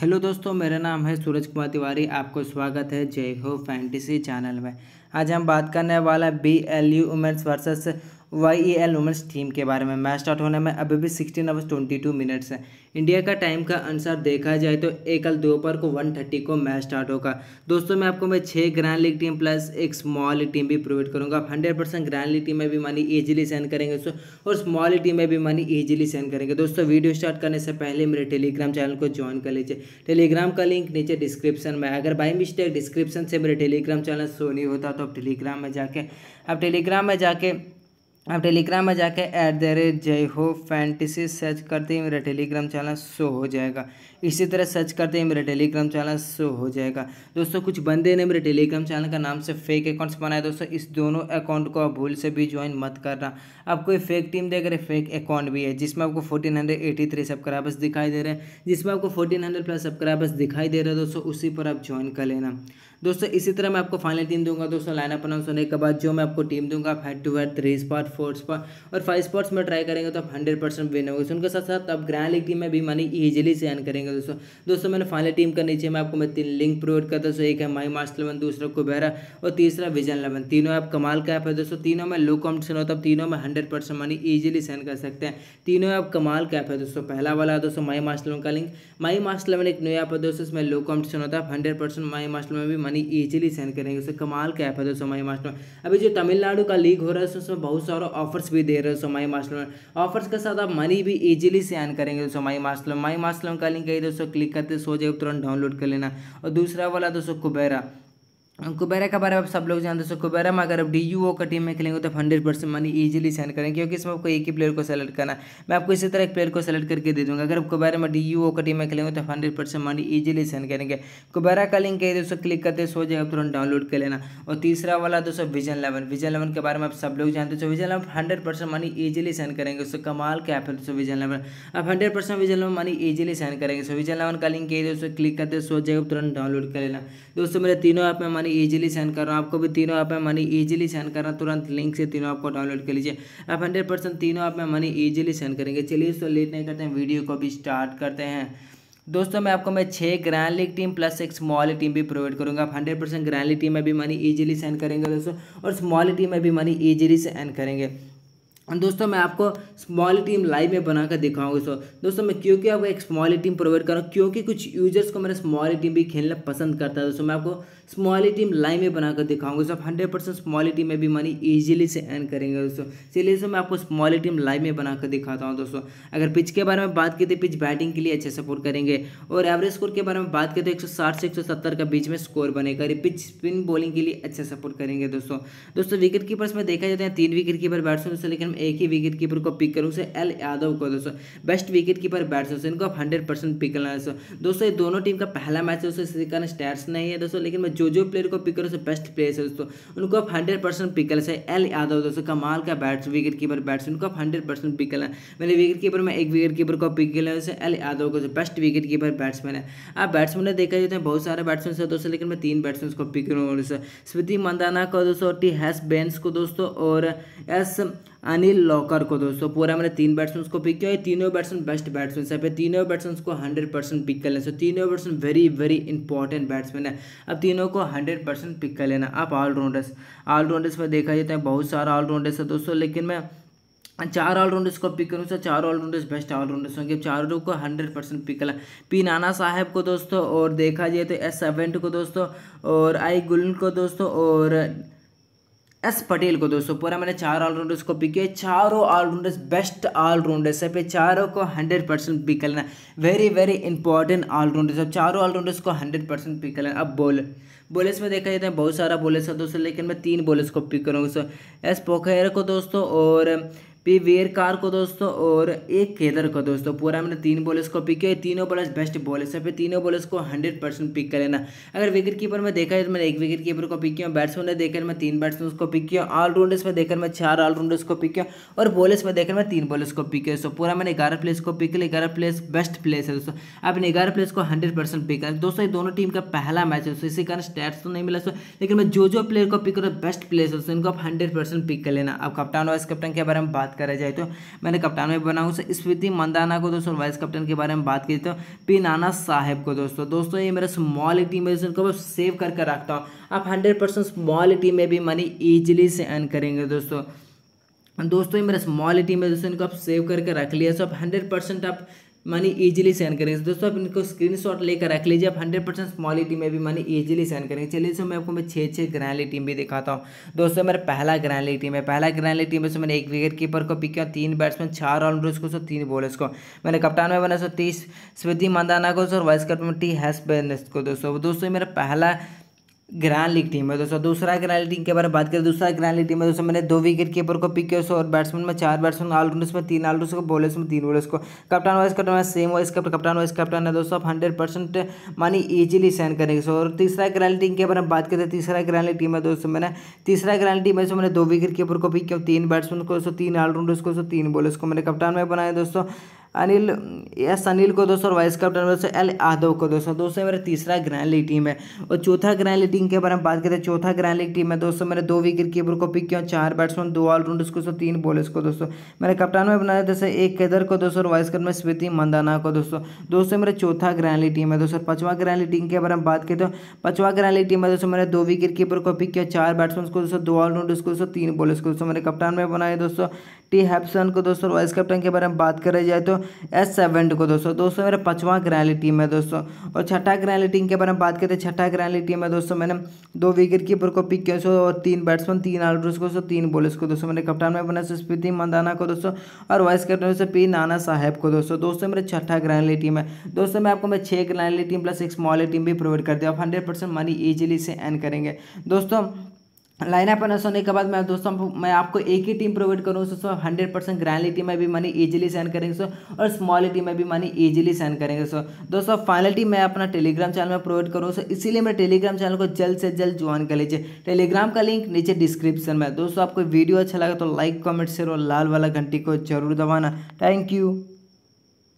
hello दोस्तों मेरा नाम है सूरज कुमार तिवारी आपको स्वागत है जय हो फैंटेसी चैनल में आज हम बात करने वाला B L U women's versus Y A L women's team के बारे में मैच स्टार्ट होने में अभी भी sixteen hours twenty two minutes है इंडिया का टाइम का अनुसार देखा जाए तो एकल दोपहर को वन थर्टी को मैच स्टार्ट होगा दोस्तों मैं आपको मैं छः ग्रैंड लीग टीम प्लस एक स्मॉल टीम भी प्रोवाइड करूँगा आप hundred percent grand league team में भी मानी ईजिली सेंड करेंगे दोस्तों और स्मॉल टीम में भी मानी ईजिली सेंड करेंगे दोस्तों वीडियो स्टार्ट करने से पहले मेरे टेलीग्राम चैनल को ज्वाइन कर लीजिए टेलीग्राम का लिंक नीचे डिस्क्रिप्शन में अगर बाई मिस्टेक डिस्क्रिप्शन से मेरे टेलीग्राम चैनल सोनी होता तो आप टेलीग्राम में जाके आप टेलीग्राम में जाके आप टेलीग्राम में जाके ऐट द रेट जय हो फैंटीसी सर्च करते ही मेरा टेलीग्राम चैनल शो हो जाएगा इसी तरह सर्च करते ही मेरा टेलीग्राम चैनल शो हो जाएगा दोस्तों कुछ बंदे ने मेरे टेलीग्राम चैनल का नाम से फेक अकाउंट्स बनाया दोस्तों इस दोनों अकाउंट को आप भूल से भी ज्वाइन मत करना आप कोई फेक टीम देख रहे फेक अकाउंट भी है जिसमें आपको फोर्टीन हंड्रेड थ्री सब्सक्राइबर्स दिखाई दे रहे हैं जिसमें आपको फोर्टीन हंड्रेड प्लस सब्सक्राइबर्स दिखाई दे रहे हैं दोस्तों उसी पर आप ज्वाइन कर लेना दोस्तों इसी तरह मैं आपको फाइनल टीम दूंगा दोस्तों लाइनअप अनाउंस होने के बाद जो मैं आपको टीम दूंगा आप head to head three spot four spot और फाइव स्पॉट्स में ट्राई करेंगे तो आप हंड्रेड परसेंट विन होंगे उनके साथ साथ आप ग्रैंड लीग टीम में भी मनी ईजिली से करेंगे दोस्तों दोस्तों मैंने फाइनल टीम का नीचे मैं आपको मैं तीन लिंक प्रोवाइड करता हूँ एक है माई मास्टर लेवन दूसरा कुबेरा और तीसरा विजन लेवन तीनों ऐप कमाल का ऐप है दोस्तों तीनों में लो कॉम्पिटिशन होता है तीनों में हंड्रेड परसेंट मनी ईजिली सेन कर सकते हैं तीनों ऐप कमाल का ऐप है दोस्तों पहला वाला दोस्तों माई मास्टर लेवन का लिंक माई मास्टर लेवन एक नया ऐप है दोस्तों इसमें लो कॉम्पिटिशन होता है hundred percent my master eleven भी मनी यानी ईजिली सेंड करेंगे उससे कमाल कैप है दोस्तों माई मास्टर अभी जो तमिलनाडु का लीग हो रहा है उसमें बहुत सारा ऑफर्स भी दे रहे हो माई मास्टर ऑफर्स के साथ आप मनी भी ईजिली से करेंगे दोस्तों माई मास्टर माई मास्टर का लिंक है दोस्तों क्लिक करते सो जाए तुरंत डाउनलोड कर लेना और दूसरा वाला दोस्तों कुबेरा कुबेरा के बारे में आप सब लोग जानते हो कुबेरा में अगर आप डी यू ओ का टीम में खेलेंगे तो hundred percent money easily send करेंगे क्योंकि इसमें आपको एक ही प्लेयर को सेलेक्ट करना है मैं आपको इसी तरह एक प्लेयर को सेलेक्ट करके दे दूँगा अगर आप कुबेरा में डी यू ओ का टीम में खेलेंगे तो hundred percent money easily send करेंगे कुबेरा का लिंक है दोस्तों क्लिक करते सो जाएगा तुरंत डाउनलोड कर लेना और तीसरा वाला दोस्तों विजन इलेवन विजन इलेवन के बारे में आप सब लोग जानते हो vision eleven hundred percent money easily send करेंगे उससे कमाल के ऐप है दोस्तों विजन इलेवन आप hundred percent vision eleven money easily send करेंगे सो विजन इलेवन का लिंक है दोस्तों क्लिक करते सो जाएगा तुरंत डाउनलोड कर लेना दोस्तों मेरे तीनों ऐप में मनी ईजिली सेंड कर रहा हूँ आपको भी तीनों ऐप में मनी ईजिली सेंड कर रहा हूँ तुरंत लिंक से तीनों ऐप को डाउनलोड कर लीजिए आप हंड्रेड परसेंट तीनों ऐप में मनी ईजिली सेंड करेंगे चलिए इसको लेट नहीं करते हैं वीडियो को भी स्टार्ट करते हैं दोस्तों मैं आपको मैं छः ग्रैंड लीग टीम प्लस एक स्मॉल टीम भी प्रोवाइड करूंगा आप hundred percent grand league team में भी मनी ईजिली सेंड करेंगे दोस्तों और स्मॉल टीम में भी मनी ईजिली सेंड करेंगे दोस्तों मैं आपको स्मॉल टीम लाइव में बनाकर दिखाऊंगा दोस्तों दोस्तों मैं क्योंकि आपको एक स्मॉल टीम प्रोवाइड कर रहा हूँ क्योंकि कुछ यूजर्स को मेरा स्मॉल टीम भी खेलना पसंद करता है दोस्तों मैं आपको स्मॉली टीम लाइव में बनाकर दिखाऊंगा दोस्तों हंड्रेड परसेंट स्मॉल टीम में भी मनी इजीली से अर्न करेंगे दोस्तों इसलिए दोस्तों मैं आपको स्मॉली टीम लाइव में बनाकर दिखाता हूँ दोस्तों अगर पिच के बारे में बात की तो पिच बैटिंग के लिए अच्छे सपोर्ट करेंगे और एवरेज स्कोर के बारे में बात की तो एक से एक का बीच में स्कोर बनेगा पिच स्पिन बॉलिंग के लिए अच्छा सपोर्ट करेंगे दोस्तों दोस्तों विकेट कीपर्स में देखा जाता है तीन विकेट कीपर बैट्समैन दोस्तों लेकिन मैं एक ही विकेट कीपर को पिक करूँ से एल यादव को दोस्तों बेस्ट विकेट कीपर बैट्समैन इनको आप हंड्रेड परसेंट पिक करना दोस्तों दोस्तों ये दोनों टीम का पहला मैच है दोस्तों इसी कारण स्टैट्स नहीं है दोस्तों लेकिन मैं जो जो प्लेयर को पिक करो से बेस्ट प्लेयर्स है दोस्तों उनको आप हंड्रेड परसेंट पिक कर सकते एल यादव दोस्तों कमाल का बैट्स विकेट कीपर बैट्स उनको आप हंड्रेड परसेंट पिक करना मैंने विकेट कीपर में एक विकेट कीपर को पिक किया है एल यादव को जो बेस्ट विकेट कीपर बैट्समैन है आप बैट्समैन ने देखा जाते तो हैं बहुत सारे बैट्समैन है दोस्तों लेकिन मैं तीन बैट्समैन को पिक करूँगा स्मृति मंदाना को दोस्तों टी हैस बेंस को दोस्तों और एस अनिल लॉकर को दोस्तों पूरा मैंने तीन बैट्समैन को पिक किया है तीनों बैट्समैन बेस्ट बैट्समैन है तीनों बैट्समैन को हंड्रेड परसेंट पिक कर लेना सो तीनों batsman very very important batsman है अब तीनों को हंड्रेड परसेंट पिक कर लेना आप ऑलराउंडर्स ऑलराउंडर्स में देखा जाता तो है बहुत सारा ऑलराउंडर्स है दोस्तों लेकिन मैं चार ऑलराउंडर्स को पिक करूँ सर चार ऑलराउंडर्स बेस्ट ऑलराउंडर्स होंगे चारों को हंड्रेड परसेंट पिक करना पी नाना साहब को दोस्तों और देखा जाए तो एस सेवेंट को दोस्तों और आई गुल को दोस्तों और एस पटेल को दोस्तों पूरा मैंने चार ऑलराउंडर्स को पिक किया चारों ऑलराउंडर्स बेस्ट ऑलराउंडर्स है पे चारों को हंड्रेड परसेंट पिक कर लेना वेरी वेरी इंपॉर्टेंट ऑलराउंडर्स अब चारों ऑलराउंडर्स को हंड्रेड परसेंट पिक कर लेना अब बॉल बॉलर्स में देखा जाता तो है बहुत सारा बोलेस है दोस्तों लेकिन मैं तीन बोलर्स को पिक करूँगा दोस्तों एस पोखेर को दोस्तों और पी वेर कार को दोस्तों और एक केदर को दोस्तों पूरा मैंने तीन बॉलर्स को पिक किया तीनों बॉलर्स बेस्ट बॉलर्स है फिर तीनों बॉलर्स को हंड्रेड परसेंट पिक कर लेना अगर विकेट कीपर में देखा है तो मैंने एक विकेट कीपर को पिक किया बैट्समैन ने देखकर तो मैं तीन बैट्समैन को पिक किया ऑलराउंडर्स में देखकर तो मैं चार ऑलराउंडर्स को पिक किया और बॉलर्स में देखकर तो मैं तीन बॉलर्स को पिक किया पूरा मैंने ग्यारह प्लेस को पिक लिया ग्यारह प्लेस बेस्ट प्लेस है दोस्तों अपने ग्यारह प्लेस को हंड्रेड परसेंट पिक कर दोस्तों ये दोनों टीम का पहला मैच है दोस्तों इसी कारण स्टैट्स तो नहीं मिला दोस्तों लेकिन मैं जो जो प्लेयर को पिक करो बेस्ट प्लेयर है दोस्तों इनको आप हंड्रेड परसेंट पिक कर लेना आप कप्तान वाइस कप्टन के बारे में बात करा जाए तो मैंने कप्तान में बनाऊँ स्मृति मंदाना को दोस्तों वाइस कप्तान के बारे में बात की तो पी नाना साहेब को दोस्तों दोस्तों ये मेरा स्मॉल टीम है मैं सेव करके रखता हूँ आप हंड्रेड परसेंट स्मॉल टीम में भी मनी ईजिली से अर्न करेंगे दोस्तों दोस्तों ये मेरा स्मॉल टीम है दोस्तों इनको आप सेव करके रख लिया सो आप हंड्रेड परसेंट आप मनी ईजिली सेंड करेंगे दोस्तों आप इनको स्क्रीन शॉट लेकर रख लीजिए आप हंड्रेड परसेंट स्मॉल में भी मनी ईजिली सेंड करेंगे चलिए सो मैं आपको मैं छः छः ग्रैंडली टीम भी दिखाता हूँ दोस्तों मेरा पहला ग्रैंडली टीम है पहला ग्रैंडली टीम में से मैंने एक विकेट कीपर को पिक किया तीन बैट्समैन चार ऑलराउंडर्स को सो तीन बॉलर्स को मैंने कप्तान में बना सो तीस स्मृति मंदाना को सो और वाइस कैप्टन टी हैस को दोस्तों दोस्तों मेरा पहला ग्रैंड लीग टीम है दोस्तों दूसरा ग्रैंड लीग के बारे में बात करें दूसरा ग्रैंड लीग टीम है दोस्तों मैंने दो विकेट कीपर को पिक किया और बैट्समैन में चार बैट्समैन ऑलराउंडर्स में तीन ऑलराउंडर्स को बॉलर्स में तीन बॉलर्स को कप्तान vice captain vice same vice captain कप्तान वाइस कप्टन है दोस्तों आप hundred percent money easily send करेंगे और तीसरा ग्रैंड टीम के बारे में बात करें तो तीसरा ग्रैंड लीग टीम है दोस्तों मैंने तीसरा ग्रैंड टीम है दोस्तों मैंने दो विकेट कीपर को पिक किया तीन बैट्समैन को दोस्तों तीन ऑलराउंडर्स को तीन बॉलर्स को मैंने कप्तान में बनाया दोस्तों अनिल एस अनिल को दोस्तों और वाइस कैप्टन दोस्तों एल यादव को दोस्तों दोस्तों मेरा तीसरा ग्रैंड लीग टीम है और चौथा ग्रैंड लीग टीम के बारे में बात करते हैं चौथा ग्रैंड लीग टीम है दोस्तों मेरे दो विकेट कीपर को पिक किया चार बैट्समैन दो ऑलराउंडर्स को दोस्तों तीन बॉलर्स को दोस्तों मेरे कप्तान में बनाया जैसे एक केदर को दोस्तों और वाइस कैप्टन स्मृति मंदाना को दोस्तों दोस्तों मेरा चौथा ग्रैंड लीग टीम है दोस्तों पचवा ग्रैंड लीग टीम के बारे में बात करते हो पाँचवा ग्रैंड लीग टीम है दोस्तों मेरे दो विकेट कीपर को पिक किया चार बैट्समैन को दोस्तों दो ऑलराउंडर्स को दोस्तों तीन बॉलर्स को दोस्तों मेरे कप्तान में बनाए दोस्तों टी हैप्सन को दोस्तों वाइस कैप्टन के बारे में बात करें जाए तो एस सेवन को दोस्तों दोस्तों मेरा पाँचवा ग्रैंडली टीम है दोस्तों और छठा ग्रैंडली टीम के बारे में बात करते हैं तो छठा ग्रैंडली टीम है दोस्तों मैंने दो विकेट कीपर को पिक किया और तीन बैट्समैन तीन आउटर्स को तीन बॉलर्स को दोस्तों मेरे कप्तान में बना स्मृति मंदाना को दोस्तों और वाइस कैप्टन से पी नाना साहेब को दोस्तों दोस्तों मेरे छठा ग्रैंडली टीम है दोस्तों मैं आपको मैं छः ग्रैंडली टीम प्लस एक स्मॉल टीम भी प्रोवाइड करती हूँ आप hundred percent money easily send करेंगे दोस्तों लाइन अप अनाउंस होने के बाद मैं दोस्तों मैं आपको एक ही टीम प्रोवाइड करूँ उसमें हंड्रेड परसेंट ग्रैंडली टीम में भी मनी इजीली सेंड करेंगे सो और स्मॉल टीम में भी मनी इजीली सेंड करेंगे सो दोस्तों फाइनलिटी मैं अपना टेलीग्राम चैनल में प्रोवाइड करूँ सो इसीलिए मेरे टेलीग्राम चैनल को जल्द से जल्द ज्वाइन कर लीजिए टेलीग्राम का लिंक नीचे डिस्क्रिप्शन में दोस्तों आपको वीडियो अच्छा लगा तो लाइक कॉमेंट शेयर और लाल वाला घंटी को जरूर दबाना थैंक यू